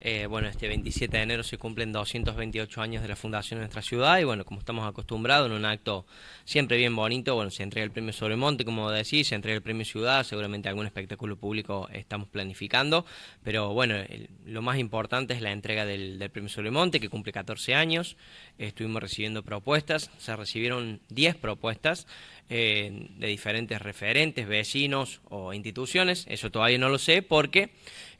Eh, bueno, este 27 de enero se cumplen 228 años de la fundación de nuestra ciudad y bueno, como estamos acostumbrados, en un acto siempre bien bonito, bueno, se entrega el premio Sobremonte, como decís, se entrega el premio Ciudad, seguramente algún espectáculo público estamos planificando, pero bueno, lo más importante es la entrega del, premio Sobremonte, que cumple 14 años, estuvimos recibiendo propuestas, se recibieron 10 propuestas eh, de diferentes referentes, vecinos o instituciones, eso todavía no lo sé, porque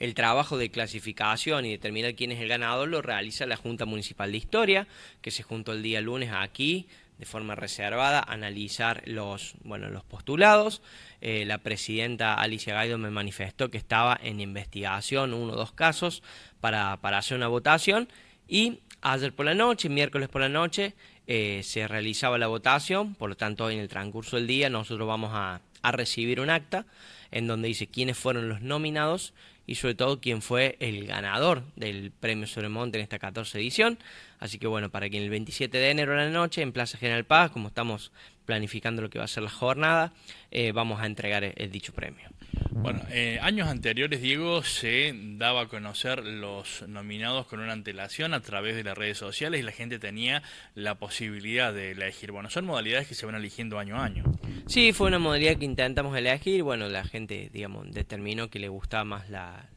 el trabajo de clasificación y determinar quién es el ganador lo realiza la Junta Municipal de Historia, que se juntó el día lunes aquí de forma reservada a analizar los, bueno, los postulados. Eh, la presidenta Alicia Gaido me manifestó que estaba en investigación uno o dos casos para, hacer una votación y ayer por la noche, miércoles por la noche, eh, se realizaba la votación, por lo tanto hoy en el transcurso del día nosotros vamos a, a recibir un acta en donde dice quiénes fueron los nominados y sobre todo quien fue el ganador del Premio Sobremonte en esta 14 edición. Así que bueno, para quien el 27 de enero a la noche en Plaza General Paz, como estamos planificando lo que va a ser la jornada, eh, vamos a entregar e-, el, dicho premio. Bueno, eh, años anteriores, Diego, se daba a conocer los nominados con una antelación a través de las redes sociales y la gente tenía la posibilidad de elegir. Bueno, son modalidades que se van eligiendo año a año. Sí, fue una modalidad que intentamos elegir. Bueno, la gente, digamos, determinó que le gustaba más la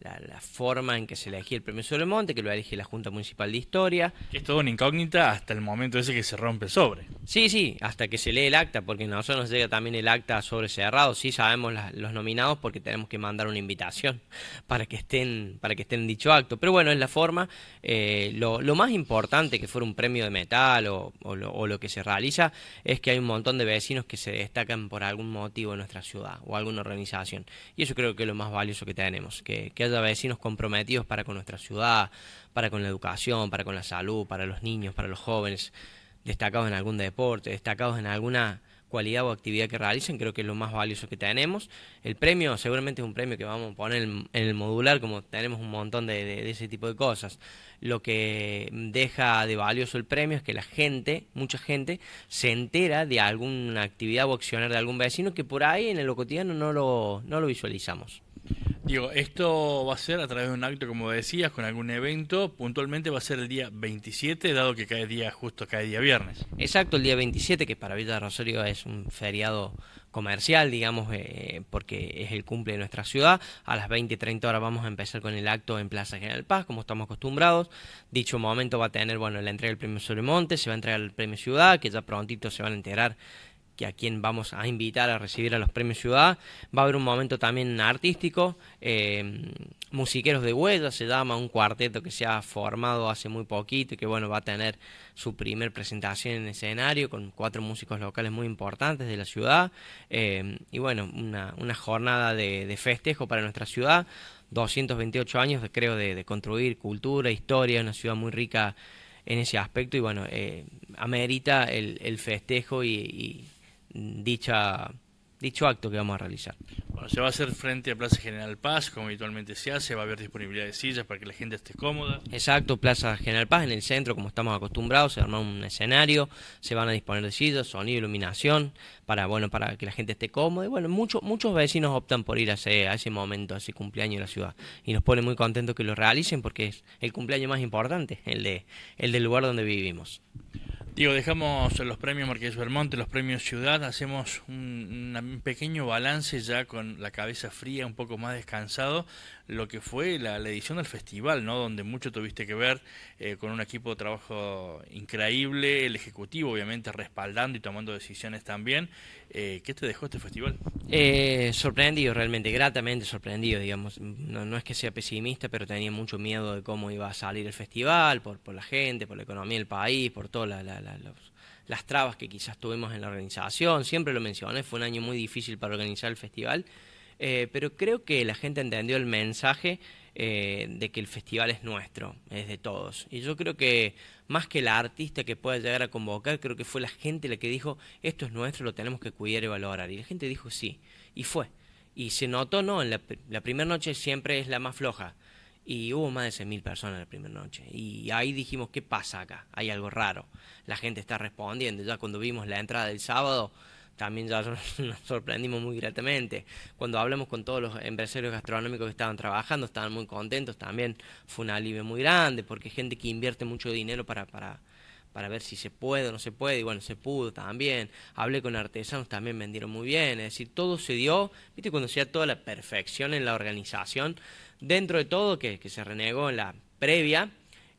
la, forma en que se elegía el premio Monte que lo elige la Junta Municipal de Historia. Que es todo una incógnita hasta el momento ese que se rompe sobre. Sí, sí, hasta que se lee el acta, porque a nosotros nos llega también el acta sobre cerrado. Sí sabemos los nominados porque tenemos que mandar una invitación para que estén, para que estén en dicho acto. Pero bueno, es la forma. Eh, lo, más importante que fuera un premio de metal o, lo, que se realiza es que hay un montón de vecinos que se destacan por algún motivo en nuestra ciudad o alguna organización. Y eso creo que es lo más valioso que tenemos, que de vecinos comprometidos para con nuestra ciudad, para con la educación, para con la salud, para los niños, para los jóvenes, destacados en algún deporte, destacados en alguna cualidad o actividad que realicen, creo que es lo más valioso que tenemos. El premio seguramente es un premio que vamos a poner en el modular, como tenemos un montón de, ese tipo de cosas. Lo que deja de valioso el premio es que la gente, mucha gente, se entera de alguna actividad o accionar de algún vecino que por ahí en lo cotidiano no lo, no lo visualizamos. Digo, esto va a ser a través de un acto, como decías, con algún evento. Puntualmente va a ser el día 27, dado que cae día justo, cae día viernes. Exacto, el día 27, que para Villa Rosario es un feriado comercial, digamos, eh, porque es el cumple de nuestra ciudad. A las 20.30 horas vamos a empezar con el acto en Plaza General Paz, como estamos acostumbrados. Dicho momento va a tener, bueno, la entrega del premio Sobremonte, se va a entregar el premio Ciudad, que ya prontito se van a enterar que a quien vamos a invitar a recibir a los premios Ciudad. Va a haber un momento también artístico, eh, Musiqueros de Huella se llama, un cuarteto que se ha formado hace muy poquito y que bueno, va a tener su primer presentación en escenario con cuatro músicos locales muy importantes de la ciudad. Eh, y bueno, una, jornada de, festejo para nuestra ciudad. 228 años, creo, de, construir cultura, historia, una ciudad muy rica en ese aspecto y bueno, eh, amerita el, festejo y dicha, dicho acto que vamos a realizar. Bueno, se va a hacer frente a Plaza General Paz, como habitualmente se hace, va a haber disponibilidad de sillas para que la gente esté cómoda. Exacto, Plaza General Paz en el centro, como estamos acostumbrados, se arma un escenario, se van a disponer de sillas, sonido, iluminación, para bueno, para que la gente esté cómoda. Y bueno, muchos muchos vecinos optan por ir a ese, a ese momento, a ese cumpleaños de la ciudad. Y nos pone muy contentos que lo realicen porque es el cumpleaños más importante, el el del lugar donde vivimos. Digo, dejamos los premios Marqués Bermonte, los premios Ciudad, hacemos un, pequeño balance ya con la cabeza fría, un poco más descansado, lo que fue la, edición del festival, ¿no? Donde mucho tuviste que ver eh, con un equipo de trabajo increíble, el Ejecutivo obviamente respaldando y tomando decisiones también. Eh, ¿Qué te dejó este festival? Eh, sorprendido realmente, gratamente sorprendido, digamos. No, es que sea pesimista, pero tenía mucho miedo de cómo iba a salir el festival, por, por la gente, por la economía del país, por todas las trabas que quizás tuvimos en la organización. Siempre lo mencioné, fue un año muy difícil para organizar el festival. Eh, pero creo que la gente entendió el mensaje eh, de que el festival es nuestro, es de todos. Y yo creo que más que la artista que pueda llegar a convocar, creo que fue la gente la que dijo, esto es nuestro, lo tenemos que cuidar y valorar. Y la gente dijo sí, y fue. Y se notó, no, en la, la primera noche siempre es la más floja. Y hubo más de 6.000 personas la primera noche. Y ahí dijimos, ¿qué pasa acá? Hay algo raro. La gente está respondiendo. Ya cuando vimos la entrada del sábado, también ya nos sorprendimos muy gratamente. Cuando hablamos con todos los empresarios gastronómicos que estaban trabajando, estaban muy contentos, también fue un alivio muy grande, porque gente que invierte mucho dinero para, para, para ver si se puede o no se puede, y bueno, se pudo también. Hablé con artesanos, también vendieron muy bien, es decir, todo se dio, viste, cuando se toda la perfección en la organización, dentro de todo que, que se renegó en la previa,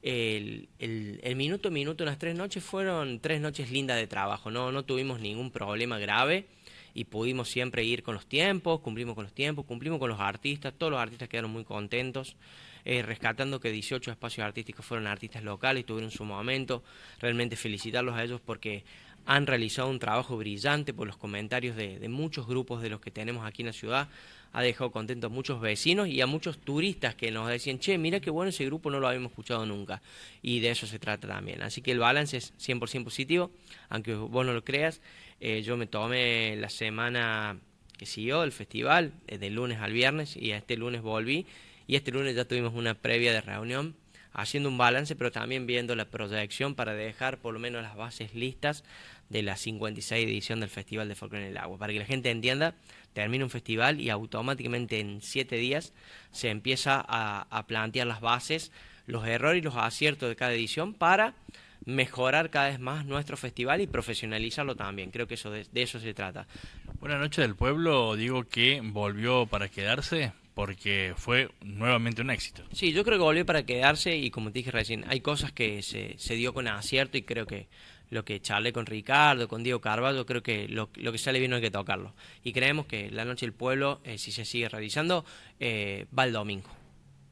el, el, minuto minuto, las tres noches fueron tres noches lindas de trabajo, no, no tuvimos ningún problema grave y pudimos siempre ir con los tiempos, cumplimos con los tiempos, cumplimos con los artistas, todos los artistas quedaron muy contentos. Eh, rescatando que 18 espacios artísticos fueron artistas locales, tuvieron su momento, realmente felicitarlos a ellos porque han realizado un trabajo brillante por los comentarios de, muchos grupos de los que tenemos aquí en la ciudad. Ha dejado contentos a muchos vecinos y a muchos turistas que nos decían, che, mira qué bueno ese grupo, no lo habíamos escuchado nunca. Y de eso se trata también. Así que el balance es 100% positivo, aunque vos no lo creas. Eh, yo me tomé la semana que siguió el festival, eh, de lunes al viernes, y a este lunes volví y este lunes ya tuvimos una previa de reunión haciendo un balance, pero también viendo la proyección para dejar por lo menos las bases listas de la 56 edición del Festival de Folklore en el Agua. Para que la gente entienda, termina un festival y automáticamente en siete días se empieza a, plantear las bases, los errores y los aciertos de cada edición para mejorar cada vez más nuestro festival y profesionalizarlo también. Creo que eso de eso se trata. Buenas noches del pueblo, digo que volvió para quedarse porque fue nuevamente un éxito. Sí, yo creo que volvió para quedarse y como te dije recién, hay cosas que se, se dio con acierto y creo que lo que charlé con Ricardo, con Diego Carvalho, creo que lo, que sale bien no hay que tocarlo. Y creemos que La Noche del Pueblo, eh, si se sigue realizando, eh, va el domingo.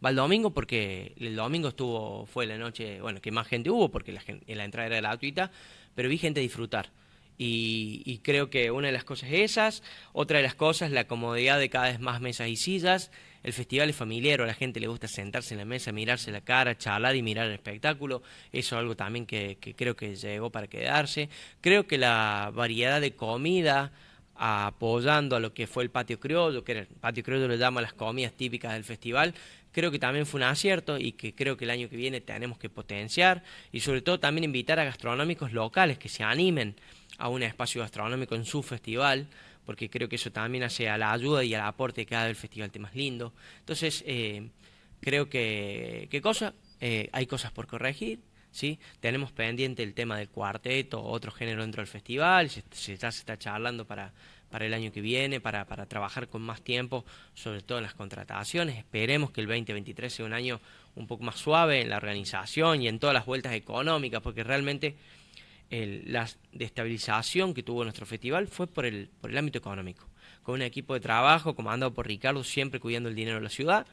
Va el domingo porque el domingo estuvo fue la noche, bueno, que más gente hubo porque la, la entrada era gratuita, pero vi gente disfrutar. Y, creo que una de las cosas es esas, otra de las cosas la comodidad de cada vez más mesas y sillas. El festival es familiar, a la gente le gusta sentarse en la mesa, mirarse la cara, charlar y mirar el espectáculo. Eso es algo también que creo que llegó para quedarse. Creo que la variedad de comida apoyando a lo que fue el patio criollo, que el patio criollo le llama las comidas típicas del festival, creo que también fue un acierto y que creo que el año que viene tenemos que potenciar y sobre todo también invitar a gastronómicos locales que se animen a un espacio gastronómico en su festival, porque creo que eso también hace a la ayuda y al aporte que da el festival más lindo. Entonces, eh, creo que, qué cosa, eh, hay cosas por corregir, ¿sí? Tenemos pendiente el tema del cuarteto, otro género dentro del festival, se, ya se está charlando para, el año que viene, para, trabajar con más tiempo, sobre todo en las contrataciones. Esperemos que el 2023 sea un año un poco más suave en la organización y en todas las vueltas económicas, porque realmente la destabilización que tuvo nuestro festival fue por el, por el ámbito económico, con un equipo de trabajo comandado por Ricardo, siempre cuidando el dinero de la ciudad,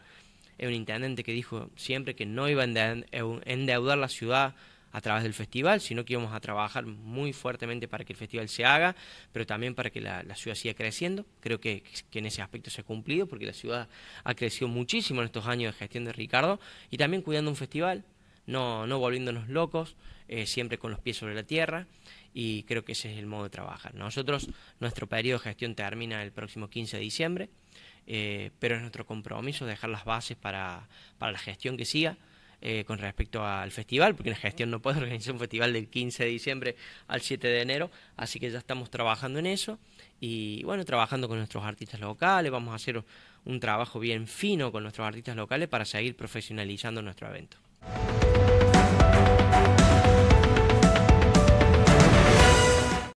es un intendente que dijo siempre que no iba a endeudar la ciudad a través del festival, sino que íbamos a trabajar muy fuertemente para que el festival se haga, pero también para que la, ciudad siga creciendo. Creo que, en ese aspecto se ha cumplido, porque la ciudad ha crecido muchísimo en estos años de gestión de Ricardo, y también cuidando un festival, no, no volviéndonos locos, eh, siempre con los pies sobre la tierra, y creo que ese es el modo de trabajar. Nosotros, nuestro periodo de gestión termina el próximo 15 de diciembre, eh, pero es nuestro compromiso dejar las bases para, la gestión que siga. Eh, con respecto al festival, porque la gestión no puede organizar un festival del 15 de diciembre al 7 de enero, así que ya estamos trabajando en eso y bueno, trabajando con nuestros artistas locales, vamos a hacer un trabajo bien fino con nuestros artistas locales para seguir profesionalizando nuestro evento.